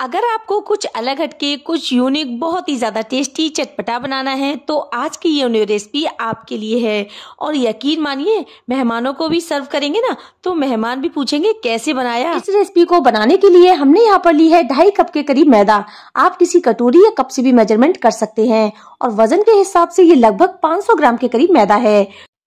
अगर आपको कुछ अलग हटके कुछ यूनिक बहुत ही ज़्यादा टेस्टी चटपटा बनाना है तो आज की ये न्यू रेसिपी आपके लिए है और यकीन मानिए मेहमानों को भी सर्व करेंगे ना तो मेहमान भी पूछेंगे कैसे बनाया इस रेसिपी को बनाने के लिए हमने यहाँ पर ली है ढाई कप के करीब मैदा आप किसी कटोरी या कप से भी मेजरमेंट कर सकते हैं और वजन के हिसाब से ये लगभग पाँच ग्राम के करीब मैदा है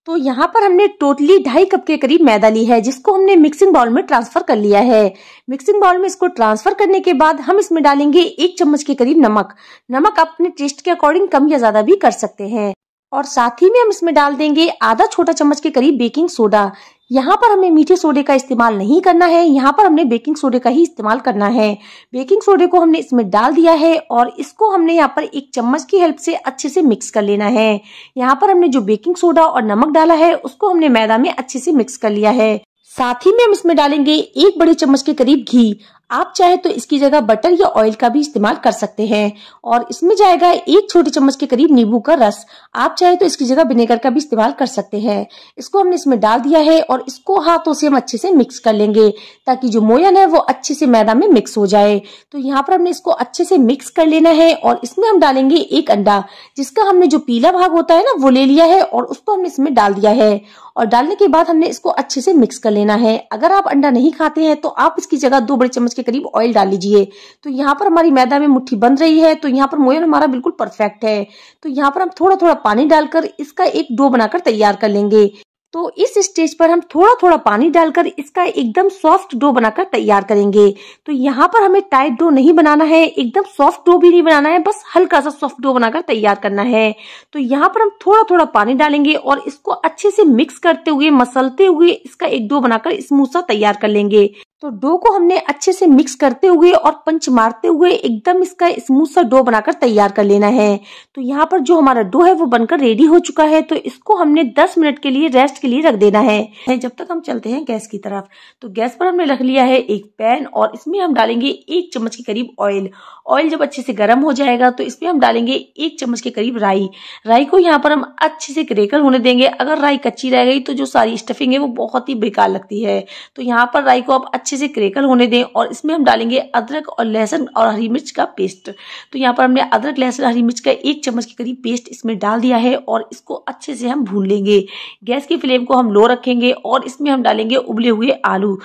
तो यहाँ पर हमने टोटली ढाई कप के करीब मैदा ली है जिसको हमने मिक्सिंग बाउल में ट्रांसफर कर लिया है मिक्सिंग बाउल में इसको ट्रांसफर करने के बाद हम इसमें डालेंगे एक चम्मच के करीब नमक नमक अपने टेस्ट के अकॉर्डिंग कम या ज्यादा भी कर सकते हैं और साथ ही में हम इसमें डाल देंगे आधा छोटा चम्मच के करीब बेकिंग सोडा यहाँ पर हमें मीठे सोडे का इस्तेमाल नहीं करना है यहाँ पर हमने बेकिंग सोडे का ही इस्तेमाल करना है बेकिंग सोडे को हमने इसमें डाल दिया है और इसको हमने यहाँ पर एक चम्मच की हेल्प से अच्छे से मिक्स कर लेना है यहाँ पर हमने जो बेकिंग सोडा और नमक डाला है उसको हमने मैदा में अच्छे से मिक्स कर लिया है साथ ही में हम इसमें डालेंगे एक बड़े चम्मच के करीब घी आप चाहे तो इसकी जगह बटर या ऑयल का भी इस्तेमाल कर सकते हैं और इसमें जाएगा एक छोटे चम्मच के करीब नींबू का रस आप चाहे तो इसकी जगह विनेगर का भी इस्तेमाल कर सकते हैं इसको हमने इसमें डाल दिया है और इसको हाथों से हम अच्छे से मिक्स कर लेंगे ताकि जो मोयन है वो अच्छे से मैदा में मिक्स हो जाए तो यहाँ पर हमने इसको अच्छे से मिक्स कर लेना है और इसमें हम डालेंगे एक अंडा जिसका हमने जो पीला भाग होता है ना वो ले लिया है और उसको हमने इसमें डाल दिया है और डालने के बाद हमने इसको अच्छे से मिक्स कर लेना है अगर आप अंडा नहीं खाते हैं तो आप इसकी जगह दो बड़े चम्मच के करीब ऑयल डाल लीजिए तो यहाँ पर हमारी मैदा में मुट्ठी बन रही है तो यहाँ पर मोयन हमारा बिल्कुल परफेक्ट है तो यहाँ पर हम थोड़ा थोड़ा पानी डालकर इसका एक डो बनाकर तैयार कर लेंगे तो इस स्टेज पर हम थोड़ा थोड़ा पानी डालकर इसका एकदम सॉफ्ट डो बनाकर तैयार करेंगे तो यहाँ पर हमें टाइट डो नहीं बनाना है एकदम सॉफ्ट डो भी नहीं बनाना है बस हल्का सा सॉफ्ट डो बनाकर तैयार करना है तो यहाँ पर हम थोड़ा थोड़ा पानी डालेंगे और इसको अच्छे से मिक्स करते हुए मसलते हुए इसका एक डो बनाकर स्मूथ सा तैयार कर लेंगे तो डो को हमने अच्छे से मिक्स करते हुए और पंच मारते हुए एकदम इसका स्मूथ सा डो बनाकर तैयार कर लेना है तो यहाँ पर जो हमारा डो है वो बनकर रेडी हो चुका है तो इसको हमने 10 मिनट के लिए रेस्ट के लिए रख देना है जब तक हम चलते हैं गैस की तरफ तो गैस पर हमने रख लिया है एक पैन और इसमें हम डालेंगे एक चम्मच के करीब ऑयल ऑयल जब अच्छे से गर्म हो जाएगा तो इसमें हम डालेंगे एक चम्मच के करीब राई राई को यहाँ पर हम अच्छे से ग्रेकर होने देंगे अगर राई कच्ची रह गई तो जो सारी स्टफिंग है वो बहुत ही बेकार लगती है तो यहाँ पर राई को आप अच्छे से क्रेकल होने दें और इसमें हम डालेंगे अदरक और लहसुन और हरी मिर्च का पेस्ट तो यहाँ पर हमने अदरक लहसुन हरी मिर्च का एक चम्मच के करीब पेस्ट इसमें डाल दिया है और इसको अच्छे से हम भून लेंगे गैस की फ्लेम को हम लो रखेंगे और इसमें हम डालेंगे उबले हुए आलू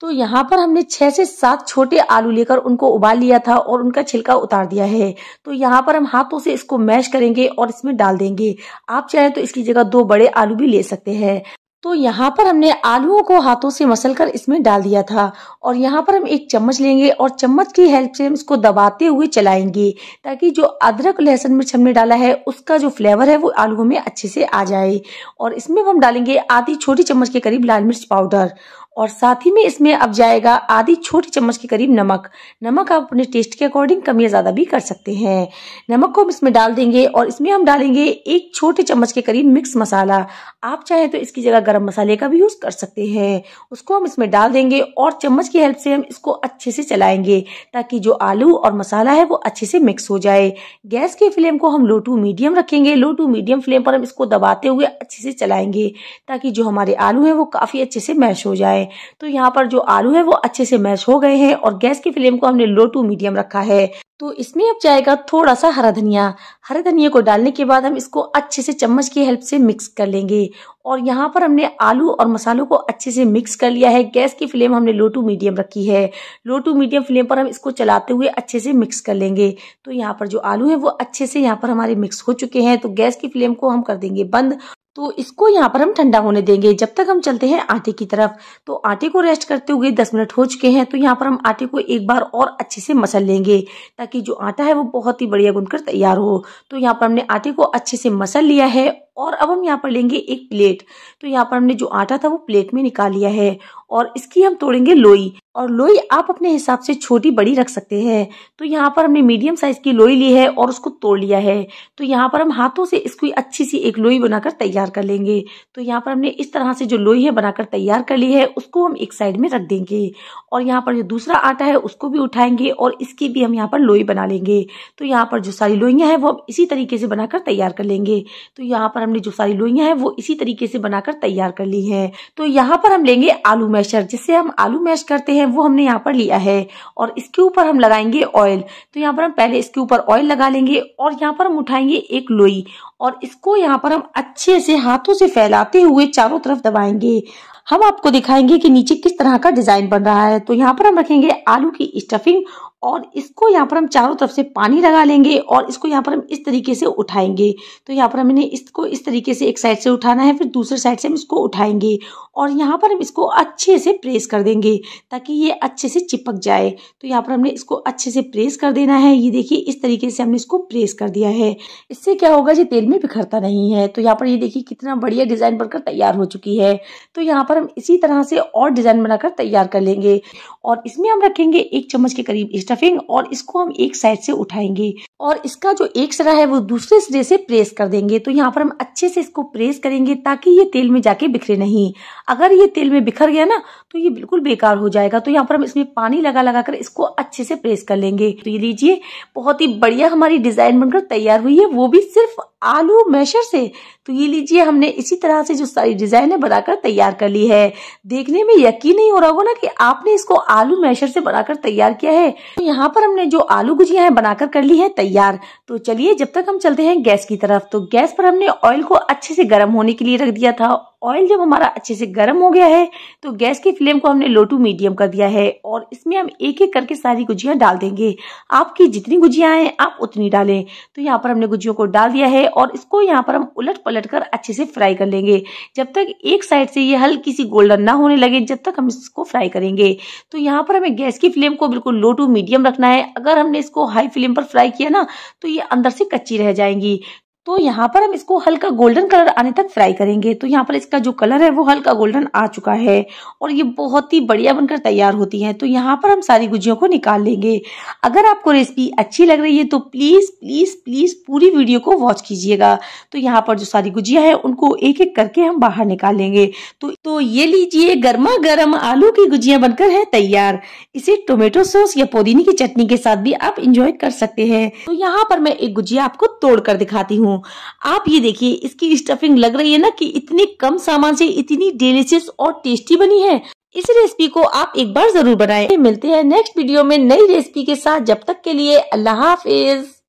तो यहाँ पर हमने छह से सात छोटे आलू लेकर उनको उबाल लिया था और उनका छिलका उतार दिया है तो यहाँ पर हम हाथों से इसको मैश करेंगे और इसमें डाल देंगे आप चाहें तो इसकी जगह दो बड़े आलू भी ले सकते हैं तो यहाँ पर हमने आलूओं को हाथों से मसल कर इसमें डाल दिया था और यहाँ पर हम एक चम्मच लेंगे और चम्मच की हेल्प से हम इसको दबाते हुए चलाएंगे ताकि जो अदरक लहसुन मिर्च हमने डाला है उसका जो फ्लेवर है वो आलूओं में अच्छे से आ जाए और इसमें हम डालेंगे आधी छोटी चम्मच के करीब लाल मिर्च पाउडर और साथ ही में इसमें अब जाएगा आधी छोटी चम्मच के करीब नमक नमक आप अपने टेस्ट के अकॉर्डिंग कम या ज़्यादा भी कर सकते हैं नमक को हम इसमें डाल देंगे और इसमें हम डालेंगे एक छोटे चम्मच के करीब मिक्स मसाला आप चाहे तो इसकी जगह गर्म मसाले का भी यूज़ कर सकते हैं उसको हम इसमें डाल देंगे और चम्मच की हेल्प से हम इसको अच्छे से चलाएंगे ताकि जो आलू और मसाला है वो अच्छे से मिक्स हो जाए गैस की फ्लेम को हम लो टू मीडियम रखेंगे लो टू मीडियम फ्लेम पर हम इसको दबाते हुए अच्छे से चलाएंगे ताकि जो हमारे आलू है वो काफ़ी अच्छे से मैश हो जाए है तो यहाँ पर जो आलू है वो अच्छे से मैश हो गए हैं और गैस की फ्लेम को हमने लो टू मीडियम रखा है तो इसमें अब जाएगा थोड़ा सा हरा धनिया हरा धनिया को डालने के बाद हम इसको अच्छे से चम्मच की हेल्प से मिक्स कर लेंगे और यहाँ पर हमने आलू और मसालों को अच्छे से मिक्स कर लिया है गैस की फ्लेम हमने लो टू मीडियम रखी है लो टू मीडियम फ्लेम पर हम इसको चलाते हुए अच्छे से मिक्स कर लेंगे तो यहाँ पर जो आलू है वो अच्छे से यहाँ पर हमारे मिक्स हो चुके हैं तो गैस की फ्लेम को हम कर देंगे बंद तो इसको यहाँ पर हम ठंडा होने देंगे जब तक हम चलते हैं आटे की तरफ तो आटे को रेस्ट करते हुए दस मिनट हो चुके हैं तो यहाँ पर हम आटे को एक बार और अच्छे से मसल लेंगे ताकि जो आटा है वो बहुत ही बढ़िया गुनकर तैयार हो तो यहाँ पर हमने आटे को अच्छे से मसल लिया है और अब हम यहाँ पर लेंगे एक प्लेट तो यहाँ पर हमने जो आटा था वो प्लेट में निकाल लिया है और इसकी हम तोड़ेंगे लोई और लोई आप अपने हिसाब से छोटी बड़ी रख सकते हैं तो यहाँ पर हमने मीडियम साइज की लोई ली है और उसको तोड़ लिया है तो यहाँ पर हम हाथों से इसको अच्छी सी एक लोई बनाकर तैयार कर लेंगे तो यहाँ पर हमने इस तरह से जो लोई है बनाकर तैयार कर ली है उसको हम एक साइड में रख देंगे और यहाँ पर जो दूसरा आटा है उसको भी उठाएंगे और इसकी भी हम यहाँ पर लोई बना लेंगे तो यहाँ पर जो सारी लोइया है वो हम इसी तरीके से बनाकर तैयार कर लेंगे तो यहाँ पर हमने जो सारी लोइयां हैं वो इसी तरीके से बनाकर तैयार कर ली है तो यहाँ पर हम लेंगे आलू मैशर जिससे हम आलू मैश करते हैं वो हमने यहाँ पर लिया है और इसके ऊपर हम लगाएंगे ऑयल तो यहाँ पर हम पहले इसके ऊपर ऑयल लगा लेंगे और यहाँ पर हम उठाएंगे एक लोई और इसको यहाँ पर हम अच्छे से हाथों से फैलाते हुए चारों तरफ दबाएंगे हम आपको दिखाएंगे कि नीचे किस तरह का डिजाइन बन रहा है तो यहाँ पर हम रखेंगे आलू की स्टफिंग और इसको यहाँ पर हम चारों तरफ से पानी लगा लेंगे और इसको यहाँ पर हम इस तरीके से उठाएंगे तो यहाँ पर हमने इसको इस तरीके से एक साइड से उठाना है फिर दूसरे साइड से हम इसको उठाएंगे और यहाँ पर हम इसको अच्छे से प्रेस कर देंगे ताकि ये अच्छे से चिपक जाए तो यहाँ पर हमने इसको अच्छे से प्रेस कर देना है ये देखिए इस तरीके से हमने इसको प्रेस कर दिया है इससे क्या होगा ये तेल में बिखरता नहीं है तो यहाँ पर ये देखिए कितना बढ़िया डिज़ाइन बनकर तैयार हो चुकी है तो यहाँ पर हम इसी तरह से और डिज़ाइन बनाकर तैयार कर लेंगे और इसमें हम रखेंगे एक चम्मच के करीब स्टफिंग और इसको हम एक साइड से उठाएंगे और इसका जो एक सिरा है वो दूसरे सिरे से प्रेस कर देंगे तो यहाँ पर हम अच्छे से इसको प्रेस करेंगे ताकि ये तेल में जाके बिखरे नहीं अगर ये तेल में बिखर गया ना तो ये बिल्कुल बेकार हो जाएगा तो यहाँ पर हम इसमें पानी लगा लगा कर इसको अच्छे से प्रेस कर लेंगे तो ये लीजिए बहुत ही बढ़िया हमारी डिजाइन बनकर तैयार हुई है वो भी सिर्फ आलू मैशर से तो ये लीजिए हमने इसी तरह से जो सारी डिजाइन है बनाकर तैयार कर ली है देखने में यकीन नहीं हो रहा होगा ना कि आपने इसको आलू मैशर से बनाकर तैयार किया है तो यहाँ पर हमने जो आलू गुजिया है बनाकर कर ली है तैयार तो चलिए जब तक हम चलते हैं गैस की तरफ तो गैस पर हमने ऑयल को अच्छे से गर्म होने के लिए रख दिया था ऑयल जब हमारा अच्छे से गर्म हो गया है तो गैस की फ्लेम को हमने लो टू मीडियम कर दिया है और इसमें हम एक एक करके सारी गुजिया डाल देंगे आपकी जितनी गुजिया हैं आप उतनी डालें तो यहाँ पर हमने गुजियों को डाल दिया है और इसको यहाँ पर हम उलट पलट कर अच्छे से फ्राई कर लेंगे जब तक एक साइड से ये हल्की सी गोल्डन ना होने लगे जब तक हम इसको फ्राई करेंगे तो यहाँ पर हमें गैस की फ्लेम को बिल्कुल लो टू मीडियम रखना है अगर हमने इसको हाई फ्लेम पर फ्राई किया ना तो ये अंदर से कच्ची रह जाएंगी तो यहाँ पर हम इसको हल्का गोल्डन कलर आने तक फ्राई करेंगे तो यहाँ पर इसका जो कलर है वो हल्का गोल्डन आ चुका है और ये बहुत ही बढ़िया बनकर तैयार होती है तो यहाँ पर हम सारी गुजियों को निकाल लेंगे अगर आपको रेसिपी अच्छी लग रही है तो प्लीज़ प्लीज़ प्लीज़ पूरी वीडियो को वॉच कीजिएगा तो यहाँ पर जो सारी गुजिया है उनको एक एक करके हम बाहर लेंगे तो, तो ये लीजिए गर्मा गर्म आलू की गुजिया बनकर है तैयार इसे टोमेटो सॉस या पुदीने की चटनी के साथ भी आप इंजॉय कर सकते हैं तो यहाँ पर मैं एक गुजिया आपको तोड़ कर दिखाती हूँ हूँ आप ये देखिए इसकी स्टफिंग लग रही है ना कि इतने कम सामान से इतनी डिलीशियस और टेस्टी बनी है इस रेसिपी को आप एक बार जरूर बनाएं। मिलते हैं नेक्स्ट वीडियो में नई रेसिपी के साथ जब तक के लिए अल्लाह हाफिज